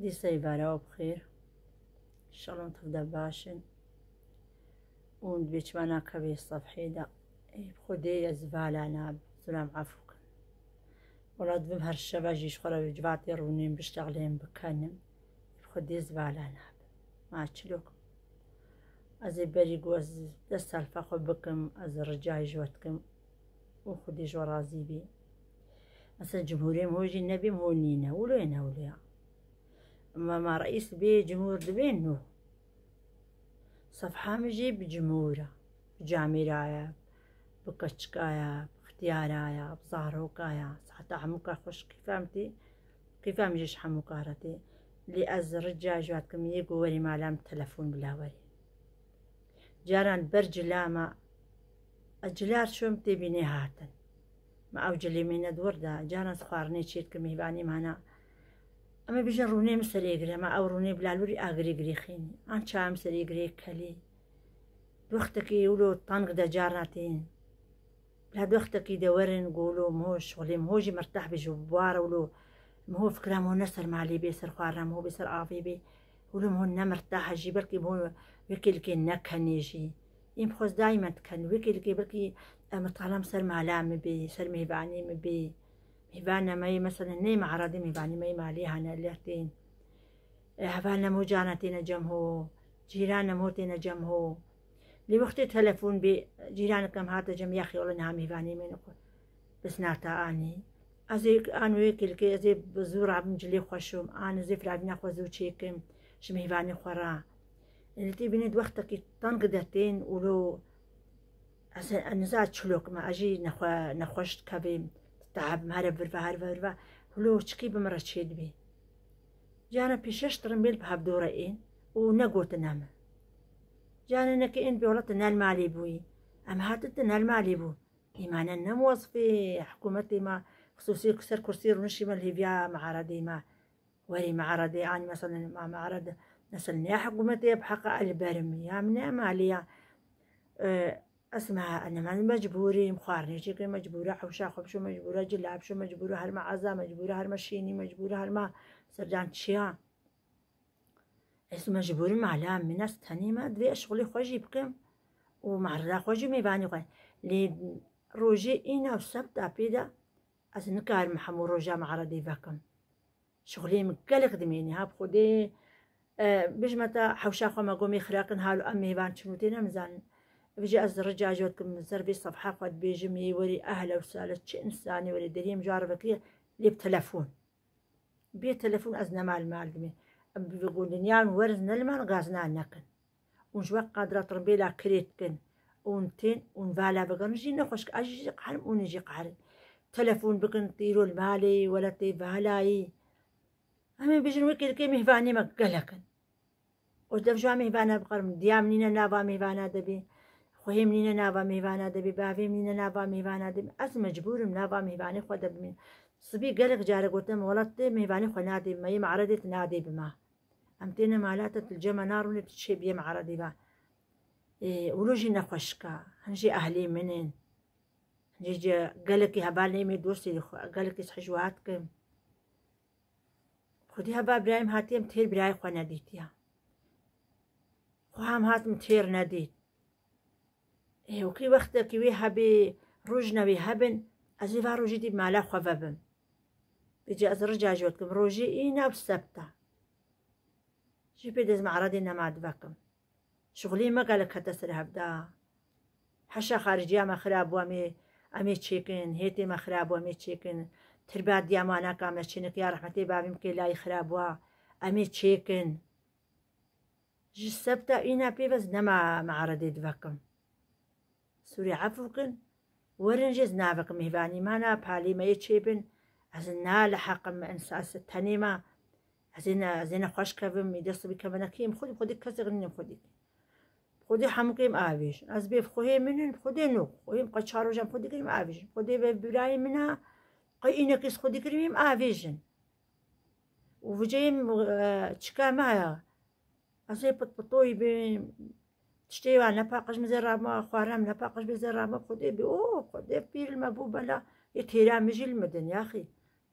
دي عبارة وبخير إن شاء الله نتغدى باشن ونبيت معنا كبير الصبح دا بخدي زبالة أنا سلام عفوك والله دبم هالشبا جي شغلة بجباتي رونين بشتغلين بكنم بخدي زبالة أنا ما أتشلوكم أزي بري قوز دسال فاقو بكم أز رجاي جواتكم وخدي جورازي بي أصلا جمهوريم هو جي النبي مهونينا ولوين هوليا ما رئيس بي جمهور دبين نو صفحة مجي بجمهورة بجاميرايا بكشكايا باختيارايا بزهروكايا صحتا حموكا خوش كيفامتي كيفام جيش حموكا رتي لي أز رجع كمية يقوري ما لام تلفون بلا وري جاران برج لاما أجلار شو بيني هاتن ما أوجلي من دور دا جاران سخارني شيتكم يباني مهنا اما بیشتر رونی ئەمە بژە ڕوونێم سەرێگرێمە ئەو ڕوونێ بلالووری ئاگریگریخین ئەم چام کلی کەلی کی اولو تانگ دەجاراتین بلاد دوختەکی کی گۆڵ گولو موش ولی موجی مرتاح بژ بوارە ولو هۆ فکرام و نەسەر مالی بێ سەر بی و مهو نمرتاح بێ ولم مهو نەمرتاحەژی کی نکنی جی این خود دائما دایمەتکەن وکلکی کی ئەمە تاالام سەر مالامە بی سر میبانیمە بێ هیوانە مەی مەسەن نەی مەعرادی میبانی مەی مالی هەنەلێتین هەفان نەمو جانەتینە جەم جمهو جیران نەمۆتینە جەم هۆ لی وەختی هات بێ جیرانەکەم هاتە جەم یاخیۆڵە نامیوانی منەکە بس ناتانی ئەزێ ئانوەیە کلکە ئەزێ زوو ڕابم جلێ خۆشم ئانە زێ فرابی نەخۆ زوو چێکم شم هیوانی خۆرا لتی بینێت وەختەکی تەنگ دەتێن ولو ئەزە ئەنزا چلوکمە ئەژی نەخۆشت کەبێم تعب هر برفا هر برفا هلو چقی بمرا چید بی جانا پیشش ترم بیل بهاب دوره این و نگوت نامه جانا نکه این بیولت نال مالی بوی ام هاتت نال مالی بو ایمانا نموظفی حکومتی ما خصوصي كسر كرسي ونشي من ليبيا معرضي ما وري معرضي عن مثلا ما معارض مثلا يا حكومتي بحق البرم يا من مالية أه اسمع انا ما مجبوري مخارني شكل مجبوره حوشا خبشو مجبوره جلاب شو مجبوره هرما عزا مجبوره هرما شيني مجبوره هرما سرجان شيا اسم مجبوري معلام من استني ما ادري شغلي خوجي بكم ومعرضه خوجي ميباني خوي لي روجي اينا وسبت ابيدا أسنكار محمو روجا معرضي بكم شغلي مكل خدميني ها بخدي أه بجمتا حوشا خو ما قومي خراقن هالو امي بان شنو تينا مزان بجي رجع الزرجاج ولكم زربي صفحة قد بيجمي ولي أهله وسالت شي انساني ولي دريم جاربك لي لي بتلفون بي تلفون أزنا مال مالمي بيقول نيان ورزنا المال غازنا نقن ونجوا قادرة تربي لا كريتكن ونتين ونفالا بقن نجي نخشك أجي قحرم ونجي قحرم تلفون بقن طيرو المالي ولا تيفالاي أمي بيجن وكيل كي مهفاني مقلكن وجدف جوا مهفانا بقرم ديامنين نابا مهفانا دبي خویم خۆ هێم نینە ناوا میوانە دەبێ باێم نینە ناوا میوانە دەم ئەس مەجبورم ناوا میوانەی خۆ دەبمێن سبی گەلێک جارە گوتم وڵات تێ میوانی خۆ نادێ مەی معرەێت نادێ بما ئەم تێنە مالاتە جەمە ناڕونێت چێ بێ معرەدی بە ورۆژی نەخۆشکە هەنجی ئەهلی منێن گەلێکی هەبال نێمێ دۆستی گلکی حژوات کم خودی هەبا برایم هاتیم تیر برای خۆ نەدیتە خۆ هەم هاتم تیر نەدیت وەکی وەختێکی وێ هەبێ ڕژنەوێ هەبن ئەزی وا ڕۆژی دی مالا خەبە بن بجێ ئەز ڕجاژۆتکم ڕۆژی ئی ناو سەبتە ژی پێ دەزم عرادی نەماد بەکەم شغلی مەگە لە کەتە سەر هەبدا هەشە خارجیامە خراپ بووەمێ ئەمێ چێکن هێتی مە خراپ بووەمێ چێکن تربات دیامانەکەمە چینەکە یا ڕحمەتی بابیم کێ لای خراپ بووە ئەمێ چێکن ژ سەبتە ئینا پێ بەس نما مەعرەدی دوەکەم سووری عەفو بکن وەرن جێز ناوەکە میوانیمانە ما چێبن ئەز نا لە حەقم ئەساس تەنێما ئەزێنە ئەزێنە خۆشکە بم دەست بکە بەەکەیم خودی خودی کەسێک نیم خودی خودی هەمووکەیم ئاویش ئەس بێ خۆێ منن خودێ و خۆیم خودي چاڕۆژان خودیگریم ئاویژ خودێ بە برای منە قەینەکەس خودیگریم ئاوێژن وجێم تشكا ئەزێ پت بطبطوي بي تشتي وانا تشتيوان لباقش مزرامة خوارم لباقش مزرامة خدي بي او خدي بي المبو بلا يتيرا مجي المدن يا أخي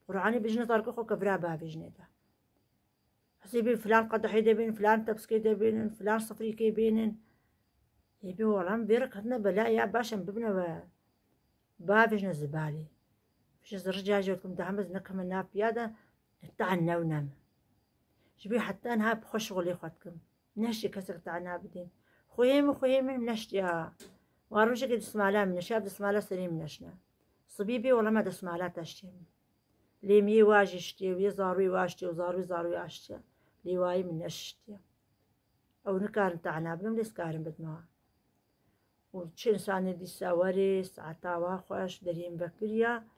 قرآني بجنة طارقو خو كبرا بها بجنة حسي بين فلان قدحي بين فلان تبسكي دا دبين فلان صفريكي بينن يبي ورام بيرك هدنا بلا يا باشا ببنا با با بجنة زبالي بجنة رجاجة لكم دعمز نكم الناب يادا تعنا ونام جبي حتى انها بخش غلي خواتكم نهشي كسر تعنا بدين خويم خويم منشتيا واروجا قد اسمالا منشا دسمالا سري منشنا صبيبي والله ما دسمالا تشتي ليمي واجشتي وي زاروي واجتي وزاروي زاروي اشتي ليواي منشتي او نكارن تاعنا بنم لسكارن بدمها و چه انسانی دیسا وری ساعتا و خوش دریم بکریا